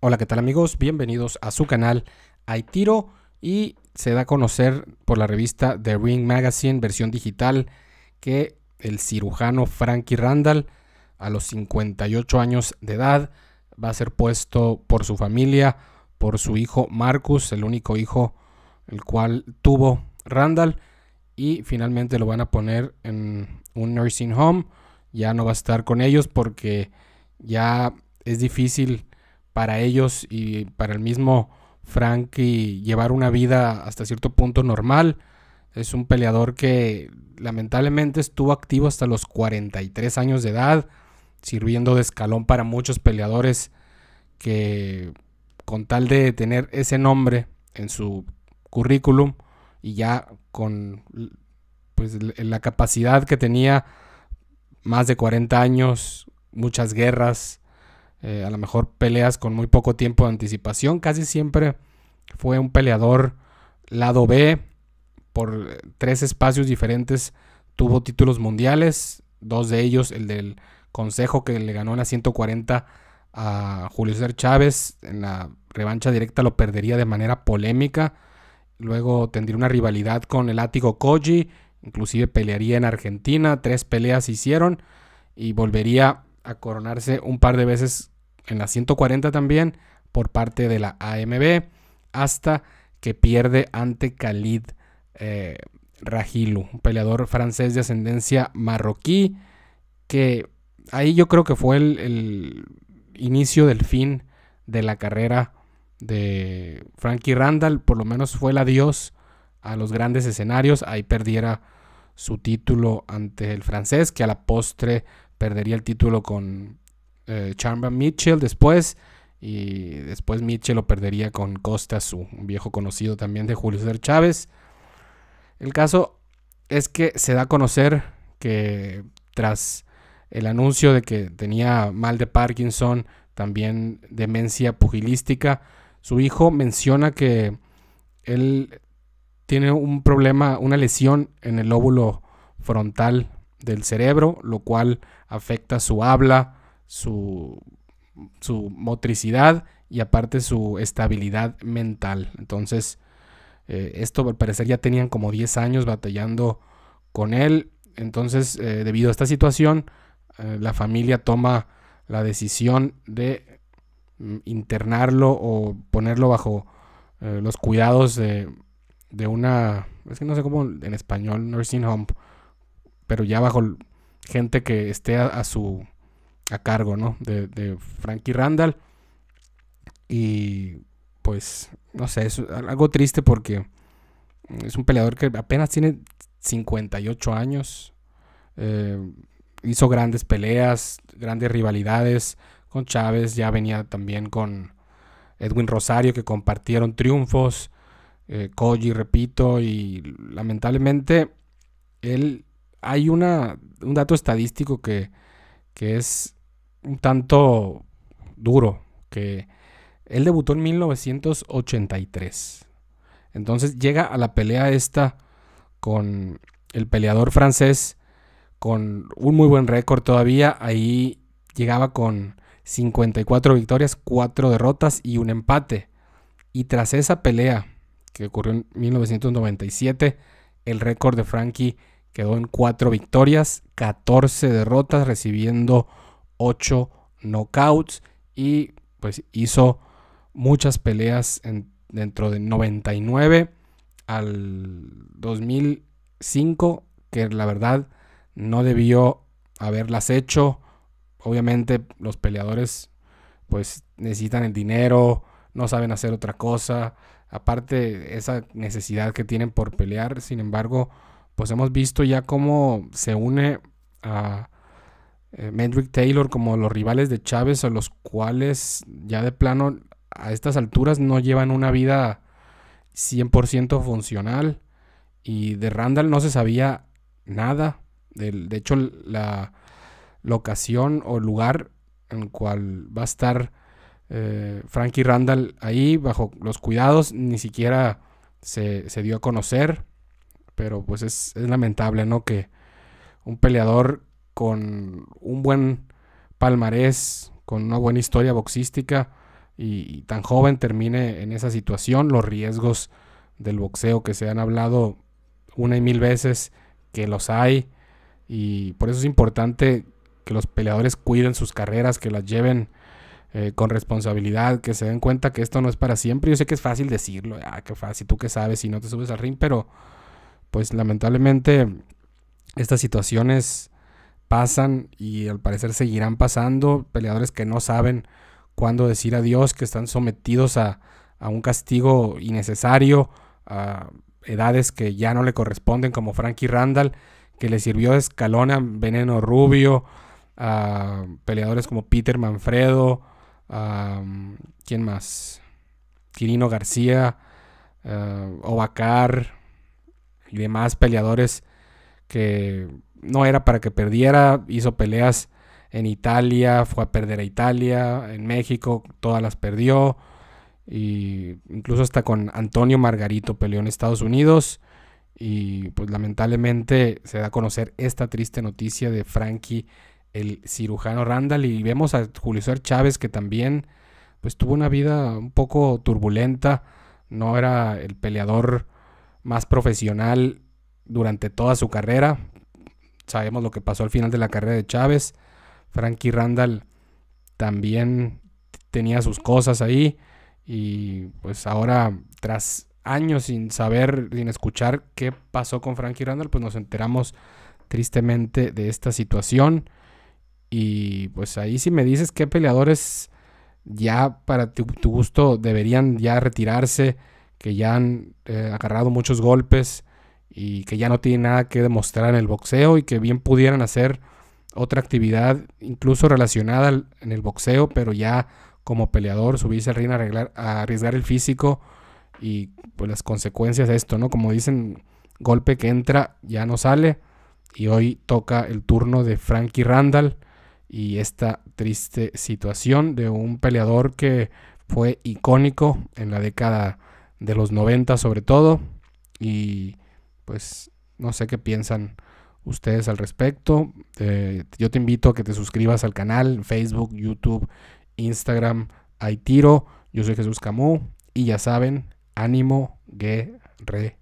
Hola, ¿qué tal amigos? Bienvenidos a su canal Hay Tiro y se da a conocer por la revista The Ring Magazine versión digital que el cirujano Frankie Randall a los 58 años de edad va a ser puesto por su familia, por su hijo Marcus, el único hijo el cual tuvo Randall y finalmente lo van a poner en un nursing home. Ya no va a estar con ellos porque ya es difícil para ellos y para el mismo Frank y llevar una vida hasta cierto punto normal. Es un peleador que lamentablemente estuvo activo hasta los 43 años de edad, sirviendo de escalón para muchos peleadores que con tal de tener ese nombre en su currículum y ya con pues, la capacidad que tenía, más de 40 años, muchas guerras, eh, a lo mejor peleas con muy poco tiempo de anticipación. Casi siempre fue un peleador lado B por eh, tres espacios diferentes. Tuvo títulos mundiales, dos de ellos el del Consejo que le ganó en la 140 a Julio César Chávez. En la revancha directa lo perdería de manera polémica. Luego tendría una rivalidad con el ático Koji. Inclusive pelearía en Argentina. Tres peleas hicieron. Y volvería a coronarse un par de veces en la 140 también por parte de la AMB hasta que pierde ante Khalid eh, un peleador francés de ascendencia marroquí que ahí yo creo que fue el inicio del fin de la carrera de Frankie Randall, por lo menos fue el adiós a los grandes escenarios, ahí perdiera su título ante el francés, que a la postre perdería el título con eh, Chamba Mitchell después. Y después Mitchell lo perdería con Costa Su, viejo conocido también de Julio César Chávez. El caso es que se da a conocer que tras el anuncio de que tenía mal de Parkinson, también demencia pugilística, su hijo menciona que él tiene un problema, una lesión en el lóbulo frontal del cerebro, lo cual afecta su habla, su, motricidad y aparte su estabilidad mental. Entonces, eh, esto al parecer ya tenían como 10 años batallando con él. Entonces, eh, debido a esta situación, eh, la familia toma la decisión de mm, internarlo o ponerlo bajo los cuidados de, una, es que no sé cómo en español, nursing home, pero ya bajo gente que esté a su a cargo ¿no? de, Frankie Randall. Y pues, no sé, es algo triste porque es un peleador que apenas tiene 58 años. Eh, hizo grandes peleas, grandes rivalidades con Chávez. Ya venía también con Edwin Rosario, que compartieron triunfos. Eh, repito, y lamentablemente él hay una, un dato estadístico que, que es un tanto duro, que él debutó en 1983. Entonces llega a la pelea esta con el peleador francés, con un muy buen récord todavía. Ahí llegaba con 54 victorias, 4 derrotas y un empate. Y tras esa pelea, que ocurrió en 1997, el récord de Frankie quedó en 4 victorias, 14 derrotas, recibiendo 8 knockouts y pues hizo muchas peleas en, dentro de 99 al 2005 que la verdad no debió haberlas hecho. Obviamente los peleadores pues necesitan el dinero, no saben hacer otra cosa. Aparte esa necesidad que tienen por pelear, sin embargo, pues hemos visto ya cómo se une a eh, Mendrick Taylor como los rivales de Chávez, a los cuales ya de plano a estas alturas no llevan una vida 100% funcional. Y de Randall no se sabía nada. De, hecho, la locación o lugar en cual va a estar eh, Frankie Randall ahí bajo los cuidados ni siquiera se, dio a conocer. Pero pues es, es lamentable, ¿no? Que un peleador con un buen palmarés, con una buena historia boxística y, tan joven termine en esa situación. Los riesgos del boxeo que se han hablado una y mil veces, que los hay. Y por eso es importante que los peleadores cuiden sus carreras, que las lleven eh, con responsabilidad, que se den cuenta que esto no es para siempre. Yo sé que es fácil decirlo, ah, qué fácil, tú qué sabes si no te subes al ring, pero pues lamentablemente estas situaciones pasan y al parecer seguirán pasando, peleadores que no saben cuándo decir adiós, que están sometidos a, a un castigo innecesario, a edades que ya no le corresponden, como Frankie Randall, que le sirvió de escalona Veneno Rubio, a peleadores como Peter Manfredo, a, ¿quién más? Quirino García, eh, Ovacar y demás peleadores que no era para que perdiera, hizo peleas en Italia, fue a perder a Italia, en México, todas las perdió, y incluso hasta con Antonio Margarito peleó en Estados Unidos, y pues lamentablemente se da a conocer esta triste noticia de Frankie, el cirujano Randall, y vemos a Julio César Chávez que también pues tuvo una vida un poco turbulenta, no era el peleador más profesional durante toda su carrera, sabemos lo que pasó al final de la carrera de Chávez. Frankie Randall también tenía sus cosas ahí. Y pues ahora, tras años sin saber, sin escuchar qué pasó con Frankie Randall, pues nos enteramos tristemente de esta situación. Y pues ahí si me dices qué peleadores ya para tu, gusto deberían ya retirarse, que ya han eh, agarrado muchos golpes, y que ya no tiene nada que demostrar en el boxeo y que bien pudieran hacer otra actividad incluso relacionada en el boxeo, pero ya como peleador, subirse al ring a, a arriesgar el físico y pues las consecuencias de esto, ¿no? Como dicen, golpe que entra ya no sale y hoy toca el turno de Frankie Randall y esta triste situación de un peleador que fue icónico en la década de los 90 sobre todo y pues no sé qué piensan ustedes al respecto. Eh, yo te invito a que te suscribas al canal, Facebook, YouTube, Instagram, tiro. Yo soy Jesús Camus y ya saben, ánimo guerreros.